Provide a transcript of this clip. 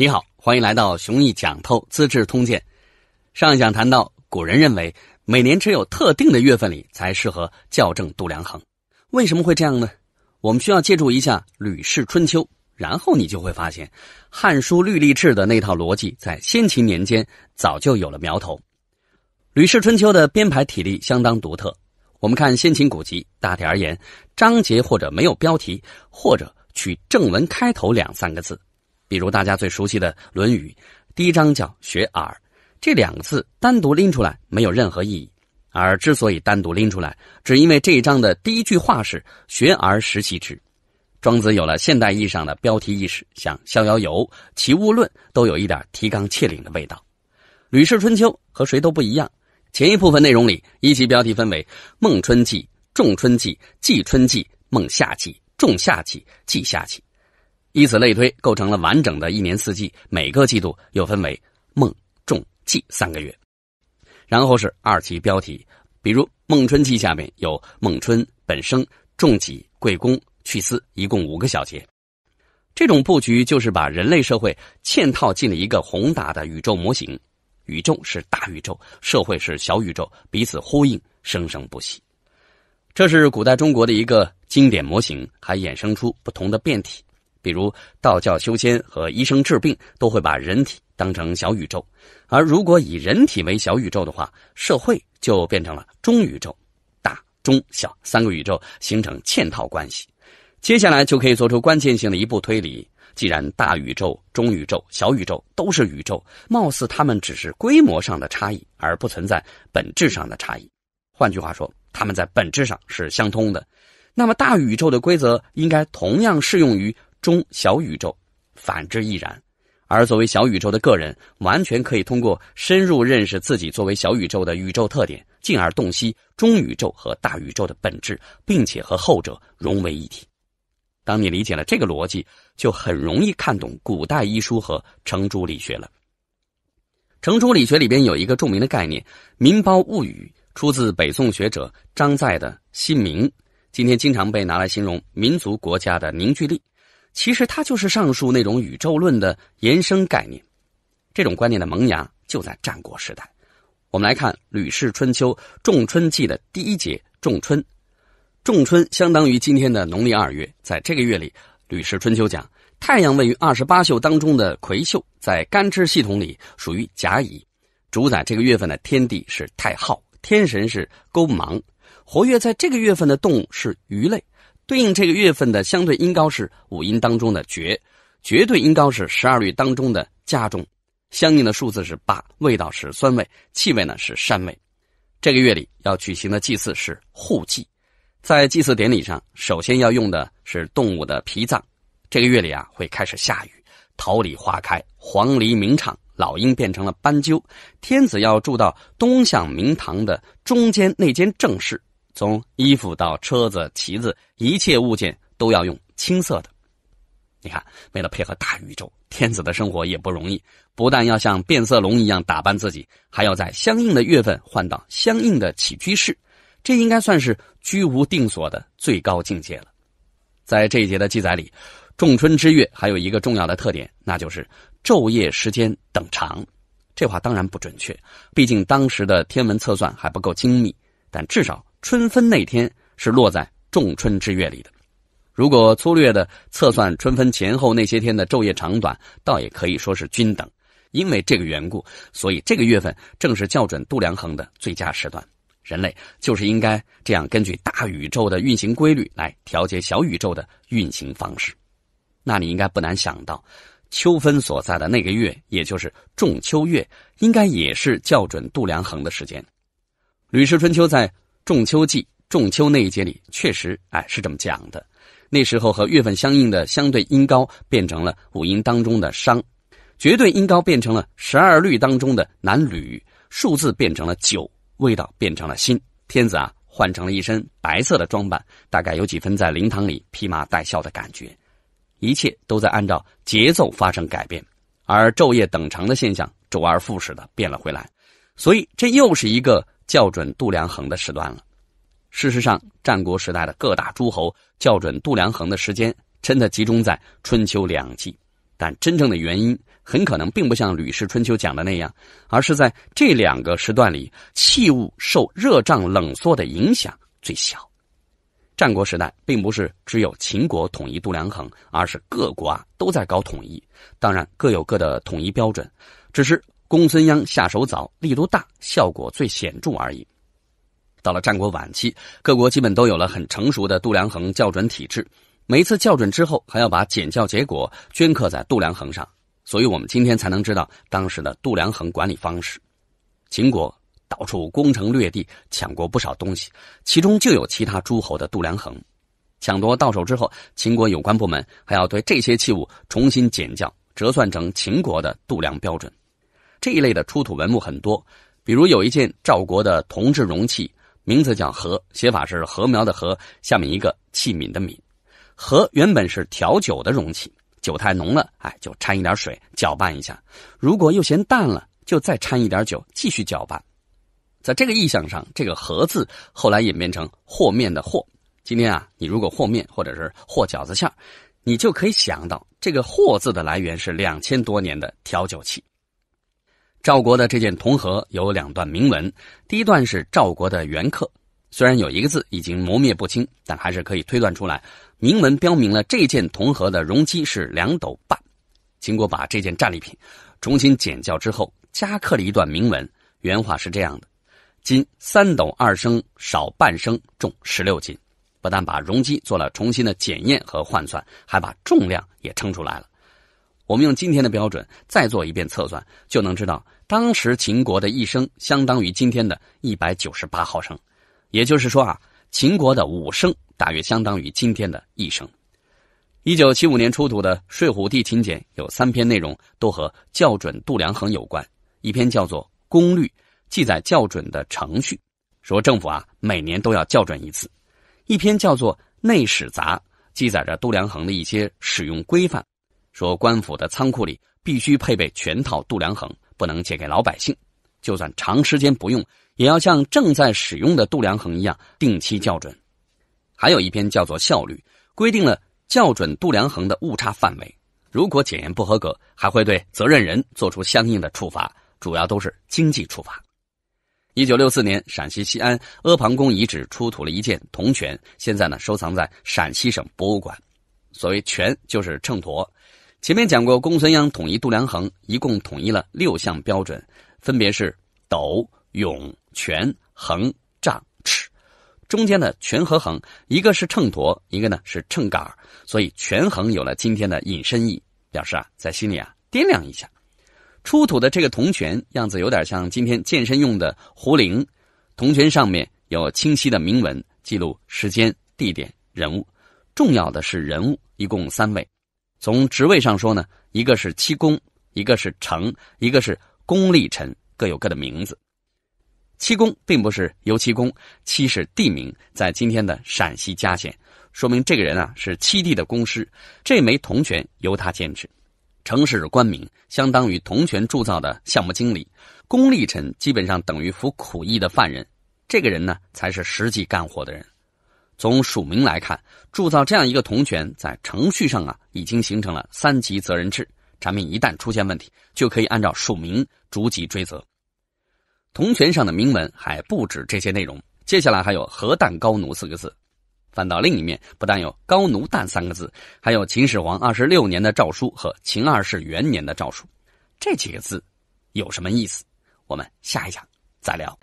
你好，欢迎来到熊毅讲透《资治通鉴》。上一讲谈到，古人认为每年只有特定的月份里才适合校正度量衡，为什么会这样呢？我们需要借助一下《吕氏春秋》，然后你就会发现《汉书律历志》的那套逻辑在先秦年间早就有了苗头。《吕氏春秋》的编排体例相当独特，我们看先秦古籍，大体而言，章节或者没有标题，或者取正文开头两三个字。比如大家最熟悉的《论语》，第一章叫“学而”，这两个字单独拎出来没有任何意义。而之所以单独拎出来，只因为这一章的第一句话是“学而时习之”。庄子有了现代意义上的标题意识，像《逍遥游》《齐物论》都有一点提纲挈领的味道。《吕氏春秋》和谁都不一样，前一部分内容里一级标题分为：孟春季、仲春季、季春季、孟夏季、仲夏季、季夏季。以此类推，构成了完整的一年四季。每个季度又分为孟、仲、季三个月，然后是二级标题，比如孟春季下面有孟春、本生、仲己、贵公、去私，一共五个小节。这种布局就是把人类社会嵌套进了一个宏大的宇宙模型，宇宙是大宇宙，社会是小宇宙，彼此呼应，生生不息。这是古代中国的一个经典模型，还衍生出不同的变体。比如道教修仙和医生治病都会把人体当成小宇宙，而如果以人体为小宇宙的话，社会就变成了中宇宙，大、中、小三个宇宙形成嵌套关系。接下来就可以做出关键性的一步推理：既然大宇宙、中宇宙、小宇宙都是宇宙，貌似它们只是规模上的差异，而不存在本质上的差异。换句话说，它们在本质上是相通的。那么，大宇宙的规则应该同样适用于。中小宇宙，反之亦然。而作为小宇宙的个人，完全可以通过深入认识自己作为小宇宙的宇宙特点，进而洞悉中宇宙和大宇宙的本质，并且和后者融为一体。当你理解了这个逻辑，就很容易看懂古代医书和程朱理学了。程朱理学里边有一个著名的概念“民胞物语”，出自北宋学者张载的《新铭》，今天经常被拿来形容民族国家的凝聚力。其实它就是上述那种宇宙论的延伸概念，这种观念的萌芽就在战国时代。我们来看《吕氏春秋·仲春季的第一节“仲春”，仲春相当于今天的农历二月，在这个月里，《吕氏春秋》讲太阳位于二十八宿当中的魁宿，在干支系统里属于甲乙，主宰这个月份的天地是太昊，天神是勾芒，活跃在这个月份的动物是鱼类。对应这个月份的相对音高是五音当中的绝，绝对音高是十二律当中的加重，相应的数字是八，味道是酸味，气味呢是膻味。这个月里要举行的祭祀是户祭，在祭祀典礼上首先要用的是动物的脾脏。这个月里啊会开始下雨，桃李花开，黄鹂鸣唱，老鹰变成了斑鸠，天子要住到东向明堂的中间那间正室。从衣服到车子、旗子，一切物件都要用青色的。你看，为了配合大宇宙，天子的生活也不容易。不但要像变色龙一样打扮自己，还要在相应的月份换到相应的起居室。这应该算是居无定所的最高境界了。在这一节的记载里，仲春之月还有一个重要的特点，那就是昼夜时间等长。这话当然不准确，毕竟当时的天文测算还不够精密，但至少。春分那天是落在仲春之月里的，如果粗略的测算春分前后那些天的昼夜长短，倒也可以说是均等。因为这个缘故，所以这个月份正是校准度量衡的最佳时段。人类就是应该这样，根据大宇宙的运行规律来调节小宇宙的运行方式。那你应该不难想到，秋分所在的那个月，也就是仲秋月，应该也是校准度量衡的时间。《吕氏春秋》在。仲秋季，仲秋那一节里，确实，哎，是这么讲的。那时候和月份相应的相对音高变成了五音当中的商，绝对音高变成了十二律当中的南吕，数字变成了九，味道变成了新。天子啊，换成了一身白色的装扮，大概有几分在灵堂里披麻戴孝的感觉。一切都在按照节奏发生改变，而昼夜等长的现象周而复始的变了回来。所以，这又是一个。校准度量衡的时段了。事实上，战国时代的各大诸侯校准度量衡的时间，真的集中在春秋两季。但真正的原因，很可能并不像《吕氏春秋》讲的那样，而是在这两个时段里，器物受热胀冷缩的影响最小。战国时代，并不是只有秦国统一度量衡，而是各国啊都在搞统一，当然各有各的统一标准，只是。公孙鞅下手早，力度大，效果最显著而已。到了战国晚期，各国基本都有了很成熟的度量衡校准体制。每次校准之后，还要把检校结果镌刻在度量衡上，所以我们今天才能知道当时的度量衡管理方式。秦国到处攻城略地，抢过不少东西，其中就有其他诸侯的度量衡。抢夺到手之后，秦国有关部门还要对这些器物重新检校，折算成秦国的度量标准。这一类的出土文物很多，比如有一件赵国的铜制容器，名字叫“禾，写法是“禾苗”的“禾”，下面一个器皿的“皿”。禾原本是调酒的容器，酒太浓了，哎，就掺一点水搅拌一下；如果又嫌淡了，就再掺一点酒继续搅拌。在这个意象上，这个“和”字后来演变成和面的“和”。今天啊，你如果和面或者是和饺子馅你就可以想到这个“和”字的来源是两千多年的调酒器。赵国的这件铜盒有两段铭文，第一段是赵国的原刻，虽然有一个字已经磨灭不清，但还是可以推断出来。铭文标明了这件铜盒的容积是两斗半。秦国把这件战利品重新检校之后，加刻了一段铭文，原话是这样的：“金三斗二升少半升，重十六斤。”不但把容积做了重新的检验和换算，还把重量也称出来了。我们用今天的标准再做一遍测算，就能知道当时秦国的一升相当于今天的一百九十八毫升，也就是说啊，秦国的五升大约相当于今天的—一升。一九七五年出土的睡虎地秦简有三篇内容都和校准度量衡有关，一篇叫做《公律》，记载校准的程序，说政府啊每年都要校准一次；一篇叫做《内史杂》，记载着度量衡的一些使用规范。说官府的仓库里必须配备全套度量衡，不能借给老百姓。就算长时间不用，也要像正在使用的度量衡一样定期校准。还有一篇叫做《效率》，规定了校准度量衡的误差范围。如果检验不合格，还会对责任人做出相应的处罚，主要都是经济处罚。一九六四年，陕西西安阿房宫遗址出土了一件铜权，现在呢收藏在陕西省博物馆。所谓权，就是秤砣。前面讲过，公孙鞅统一度量衡，一共统一了六项标准，分别是斗、俑、权、衡、丈、尺。中间的权和衡，一个是秤砣，一个呢是秤杆所以权衡有了今天的引申意，表示啊，在心里啊掂量一下。出土的这个铜权，样子有点像今天健身用的壶铃。铜权上面有清晰的铭文，记录时间、地点、人物。重要的是人物，一共三位。从职位上说呢，一个是七公，一个是城，一个是功立臣，各有各的名字。七公并不是油七公，七是地名，在今天的陕西佳县，说明这个人啊是七地的公师，这枚铜权由他监制。城是官名，相当于铜权铸造的项目经理。功吏臣基本上等于服苦役的犯人，这个人呢才是实际干活的人。从署名来看，铸造这样一个铜权，在程序上啊，已经形成了三级责任制。产品一旦出现问题，就可以按照署名逐级追责。铜权上的铭文还不止这些内容，接下来还有“核弹高奴”四个字。翻到另一面，不但有“高奴弹”三个字，还有秦始皇二十六年的诏书和秦二世元年的诏书。这几个字有什么意思？我们下一讲再聊。